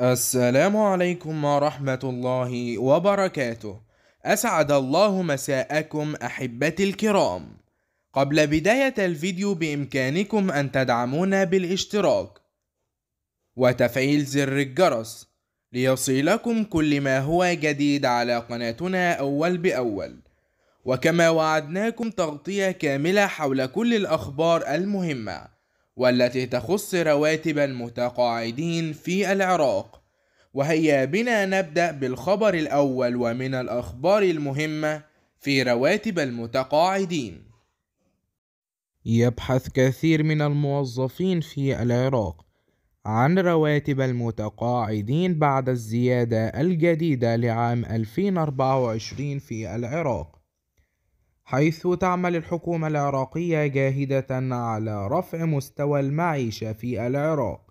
السلام عليكم ورحمة الله وبركاته أسعد الله مساءكم أحبتي الكرام قبل بداية الفيديو بإمكانكم أن تدعمونا بالاشتراك وتفعيل زر الجرس ليصلكم كل ما هو جديد على قناتنا أول بأول وكما وعدناكم تغطية كاملة حول كل الأخبار المهمة والتي تخص رواتب المتقاعدين في العراق وهيا بنا نبدأ بالخبر الأول ومن الأخبار المهمة في رواتب المتقاعدين يبحث كثير من الموظفين في العراق عن رواتب المتقاعدين بعد الزيادة الجديدة لعام 2024 في العراق حيث تعمل الحكومة العراقية جاهدة على رفع مستوى المعيشة في العراق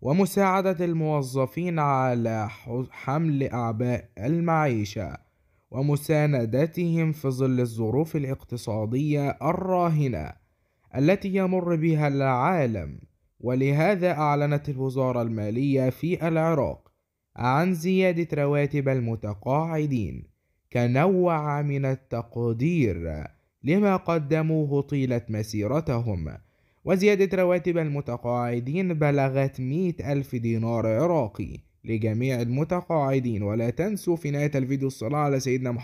ومساعدة الموظفين على حمل أعباء المعيشة ومساندتهم في ظل الظروف الاقتصادية الراهنة التي يمر بها العالم ولهذا أعلنت الوزارة المالية في العراق عن زيادة رواتب المتقاعدين تنوع من التقدير لما قدموه طيلة مسيرتهم وزيادة رواتب المتقاعدين بلغت 100 ألف دينار عراقي لجميع المتقاعدين ولا تنسوا في نهاية الفيديو الصلاة على سيدنا محمد